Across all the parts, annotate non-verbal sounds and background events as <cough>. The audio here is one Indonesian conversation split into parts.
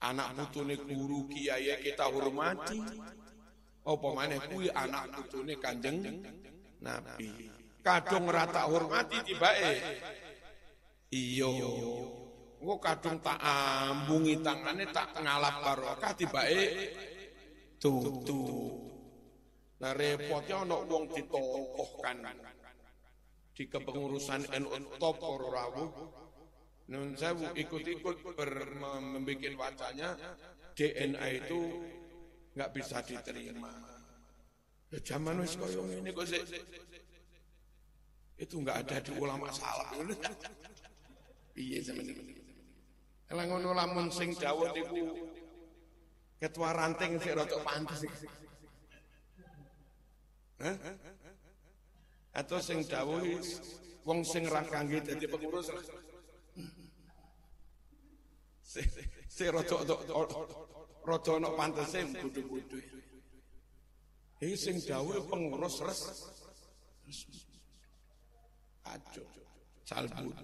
anak putune guru kiai kita hormati apa maneh kuwi anak putune Kanjeng Nabi kadung rata hormati tibae iyo engko kadung tak ambungi tangannya tak ngalap barokah tibae tutup Nah repotnya ana wong ditokohkan di kepengurusan NU top rawuh Nun sewu ikut-ikut membuat wacanya DNA itu nggak bisa diterima. Ya, zaman wis koyo ini kok sih. Itu nggak ada di ulama salah. Iya zaman ini? Kalau ngono lamun sing dawuh niku ketua ranting sik rada pantes. Hah? Atau sing dawuh wong sing ra kangge dadi pengurus lah. Si sing rada rada ana pantese bodho sing dawuh pengurus res. Aduh. Salbut.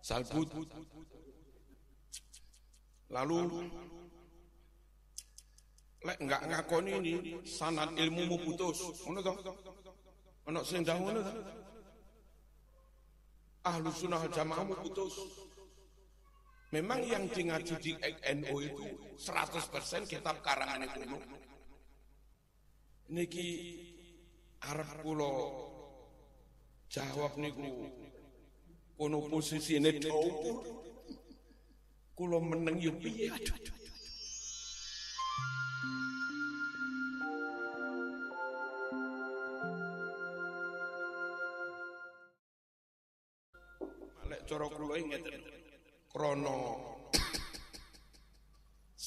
Salbut. Lalu lek enggak ngakoni ini sanad ilmumu putus. Ngono to? Ono sing dawuh ngono to? Ahlus sunnah jamaahmu putus. Memang yang ngaji di NU itu 100% kitab karangan kuno. Niki Arab pulau jawab niku kuno posisine dawuh. Kulo meneng yo piye aduh.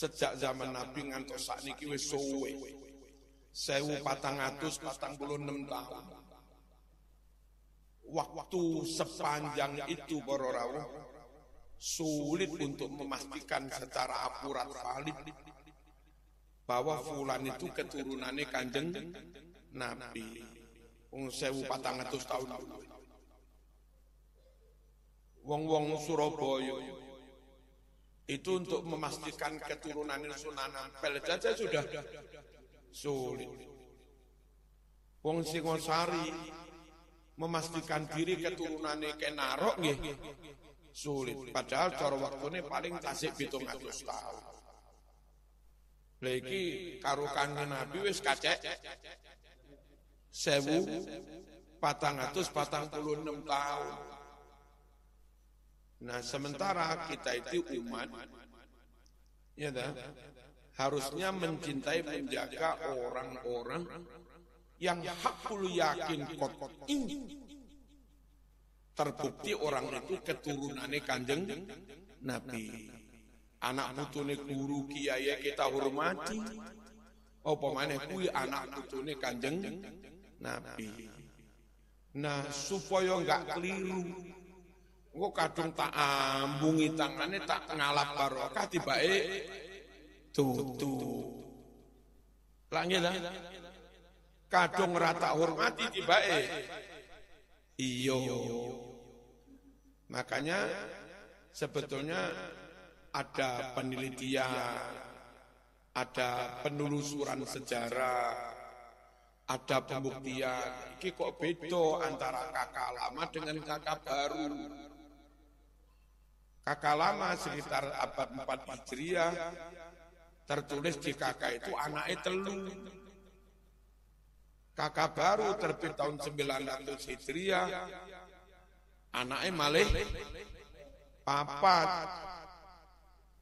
Sejak zaman Nabi ngantos sakniki wis suwe. 1446 tahun. Waktu sepanjang itu para rawuh sulit untuk memastikan secara akurat valid bahwa fulan itu keturunannya kanjeng Nabi. Wong sewu patang atus tahun dulu. Wong-wong Surabaya itu untuk memastikan keturunan Sunan Ampel saja sudah sulit. Wong Singosari memastikan diri keturunannya kenarok nggih sulit. Padahal cara waktunya paling tasik pitung atus tahun. Lagi karukan kangen Nabi wis kacek sewu patang atus patang puluh enam tahun. Nah, sementara kita itu umat, ya dah, harusnya mencintai menjaga orang-orang yang hakul yakin kot ini. terbukti orang itu keturunannya kanjeng Nabi. Anak putune guru kiai kita hormati. Oh pemainnya kuih anak putune kanjeng Nabi. Nah supaya enggak keliru Engko kadung tak ambungi tangane tak ngalap barokah tibake tutu. Lah nggih Kadung rata hormati tibake iyo. Makanya sebetulnya ada penelitian, ada penelusuran sejarah, ada pembuktian. Iki kok beda antara kakak lama dengan kakak baru. Kakak lama sekitar abad 4 Hijriah tertulis di kakak itu anaknya telu. Kakak baru terbit tahun 900 Hijriah anaknya malih papat.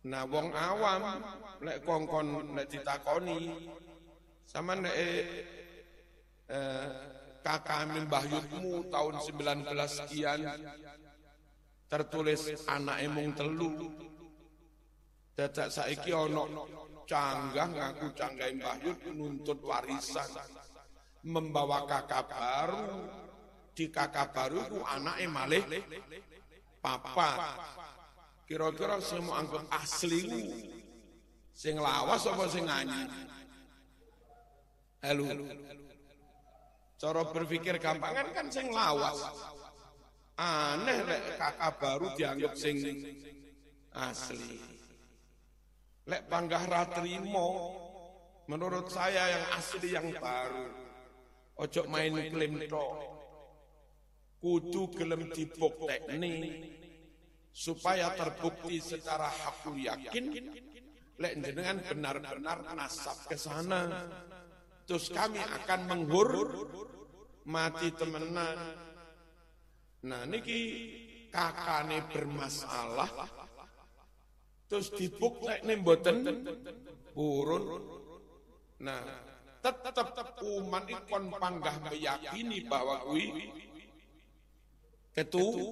Nah wong awam lek kongkon lek ditakoni sama nek eh, eh, kakak Mbah Yudmu tahun 19 sekian tertulis anak emung telu dadak saiki ono canggah ngaku canggah Mbah Yud nuntut warisan membawa kakak baru di kakak baru ku anak malih papa kira-kira saya mau anggap asli sing lawas apa sing nganyi halo cara berpikir gampang kan kan sing lawas Aneh lek kakak baru dianggap sing asli. Lek panggah ratrimo, menurut saya yang asli yang baru. Ojo main klaim tok. Kudu gelem teknik supaya terbukti secara hakul yakin lek dengan benar-benar nasab ke sana. Terus kami akan menghur mati temenan Nah niki kakane bermasalah terus dibuktek nih mboten purun. Nah tetap uman ikon panggah meyakini bahwa kui ketu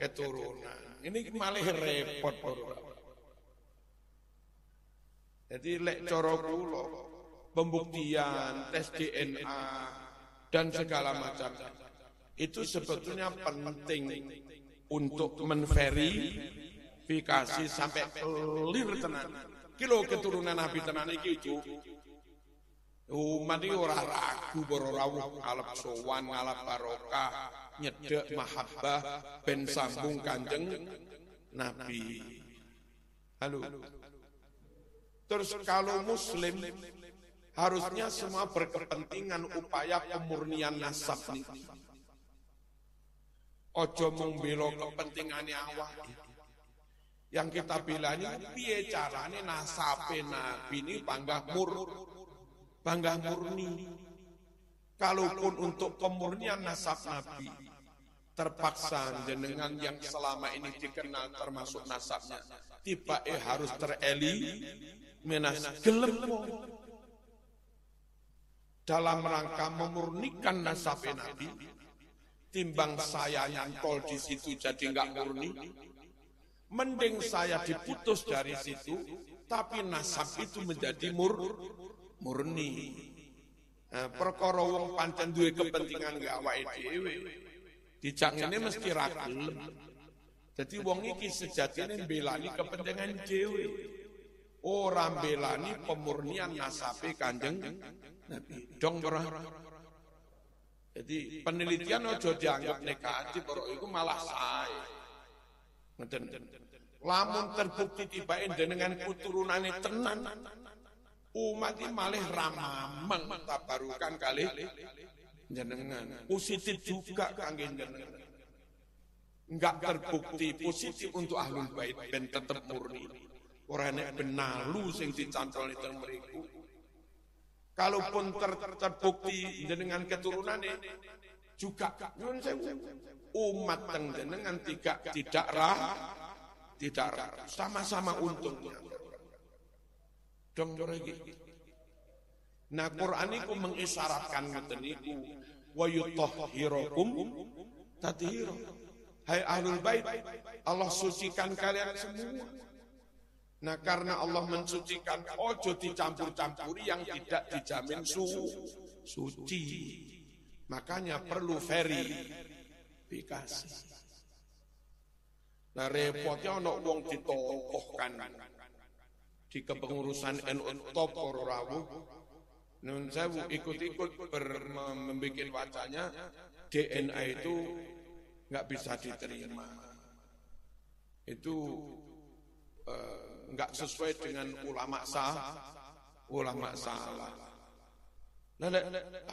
keturunan. Ini malah repot. Jadi lek coro pembuktian, tes DNA, dan segala macam itu sebetulnya penting untuk menverifikasi sampai kelir tenan. Kilo keturunan Nabi tenan iki itu umat ini orang ragu bororawuh ngalap sowan ngalap barokah nyedek mahabbah ben sambung kanjeng Nabi. Halo. Terus kalau muslim harusnya semua berkepentingan upaya pemurnian nasab Ojo mung bela kepentingane awak. Yang kita bilang piye carane nasape Nabi ini bangga mur panggah murni. Kalaupun untuk kemurnian nasab Nabi terpaksa jenengan yang selama ini dikenal termasuk nasabnya tiba eh harus tereli menas gelem dalam rangka memurnikan nasab Nabi Timbang saya nyantol di situ jadi nggak murni. Mending saya diputus dari situ, tapi nasab itu menjadi mur murni. Nah, perkara wong pancen duwe kepentingan gak awake dhewe. Dijak ngene mesti ra Jadi Dadi wong iki sejatine mbelani kepentingan dhewe. orang belani pemurnian nasabe Kanjeng Nabi. Dong ora jadi penelitian ojo dianggap negatif, baru itu malah saya. Lamun terbukti tibain dengan keturunannya tenan, umat ini malah ramah tabarukan kali jenengan. Positif juga kangen jenengan. Enggak terbukti positif untuk ahli bait ben tetep murni. Orang yang benalu sing dicantol itu mereka. Kalaupun ter, terbukti jenengan keturunannya juga umat teng jenengan tiga tidak rah tidak rah sama-sama untungnya. Dong lagi. Nah Quran itu mengisyaratkan ngoten wa yutahhirakum tadihiro. Hai ahlul bait, Allah sucikan kalian semua Nah karena Allah mensucikan, ojo dicampur-campuri yang tidak dijamin su suci. Makanya perlu verifikasi. Nah repotnya ono wong ditokohkan di kepengurusan NU top rawuh Nun saya ikut-ikut membuat wacanya DNA itu nggak bisa diterima. Itu uh, nggak sesuai dengan ulama sah, ulama salah. Lele,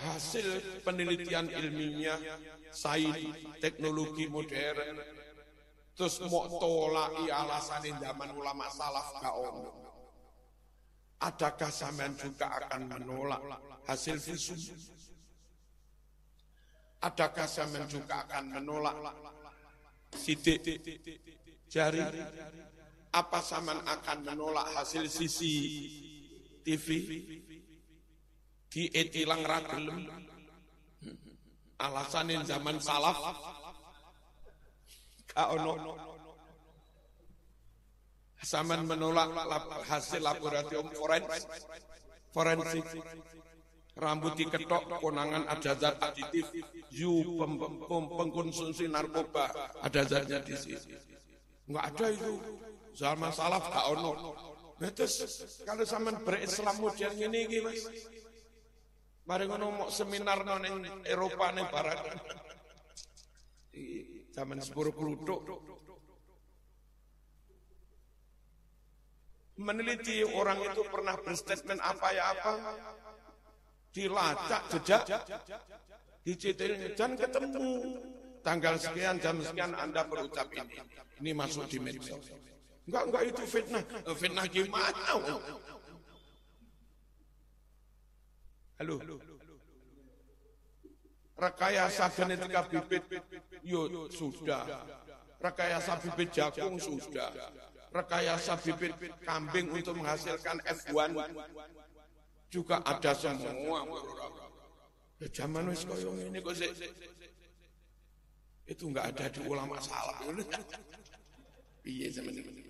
hasil penelitian ilminya, sains, teknologi modern, terus mau tolak alasan zaman ulama salaf kaum Adakah sampean juga akan menolak hasil visum? Adakah sampean juga akan menolak sidik jari? Apa saman akan menolak hasil sisi e TV? hilang etilang alasan yang zaman salaf. Kaono. Saman menolak hasil laboratorium forensik. Forensik. Rambut diketok, konangan ada zat aditif. You pengkonsumsi narkoba ada zatnya di sini. Enggak ada itu. Zaman salaf tak ono. Nah kalau sampean berislam model ngene iki Mas. Mari ngono mok seminar nang Eropa nang barat. Zaman sepuluh kelutuk. Meneliti orang itu pernah berstatement apa ya apa, dilacak jejak, dicetirin dan ketemu tanggal sekian jam sekian Anda berucap ini. Ini masuk di medsos. Enggak, enggak itu fitnah. Oh, fitnah gimana? Halo. Rekayasa genetika bibit, yo sudah. Rekayasa bibit jagung sudah. Rekayasa bibit kambing untuk menghasilkan F1 juga ada semua. Ya zaman wis koyo ngene kok sik. Itu enggak ada di ulama salah. Piye zaman ini?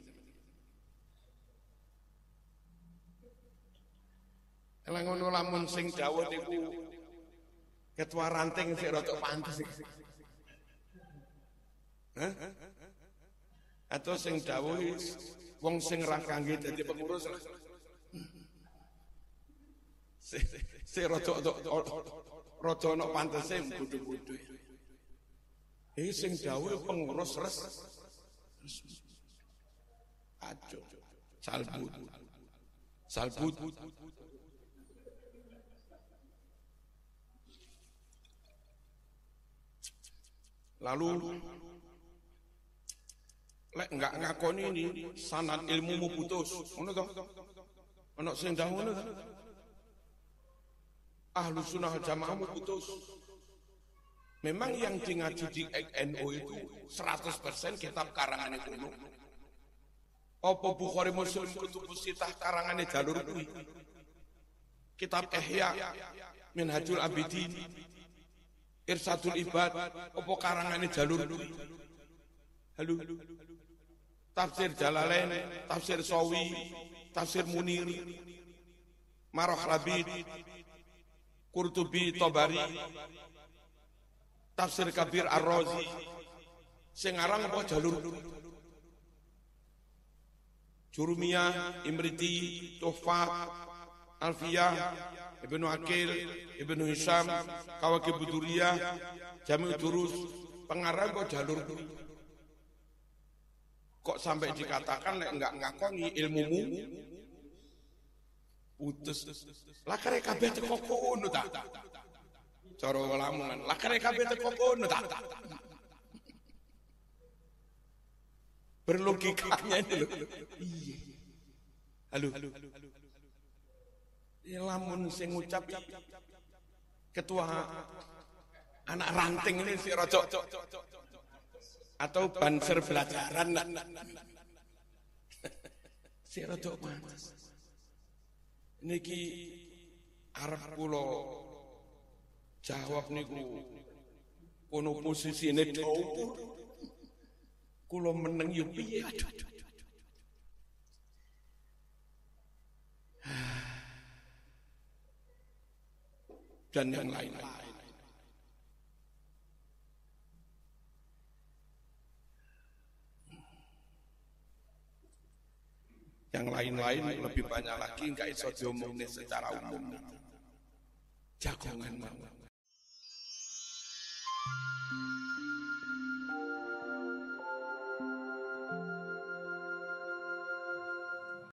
Lah ngono lamun sing Dawud iku ketua ranting sik rada pantes. Hah? Atau sing dawuhi wong sing ra kangge dadi pengurus. Sik rada rada ana pantese bodho-bodho. Eh sing dawuh pengurus res. Ajo. Salbut. Salbut. Lalu lek enggak ngakoni ini sanad ilmumu putus. Mana to? Mana sing mana ngono Ahlu sunnah mu putus. Memang yang tinggal di NU itu 100% kitab karangan itu. Apa Bukhari Muslim Kutubus Sitah karangannya jalur kuwi. Kitab Ihya Minhajul Abidin Irsadul Ibad opo karangane jalur Halo Tafsir Jalalain, tafsir Sawi, tafsir Munir, Maroh Labid, Kurtubi Tobari, tafsir Kabir Ar-Razi, opo aran apa jalur Jurumiyah, Imriti, Tufat, Alfiyah, Ibnu Akil, Ibnu Hisham, Kawaki Buduria, Jami Durus, pengarang kok jalur Kok sampai dikatakan lek enggak ngakoni ilmumu putus. Lah kare kabeh teko kono ta. Cara lamungan, lah kare kabeh teko kono ta. Berlogikanya itu iya, iya. Halo. Ya, lamun sing ngucap ketua anak ranting ini si rojo atau banser pelajaran <laughs> si rojo mas niki Arab pulau jawab niku kono posisi ini dawuh kulo meneng yo piye aduh ah. dan yang lain-lain. Yang lain-lain lebih banyak lagi nggak iso diomongin secara umum. Jagongan mau.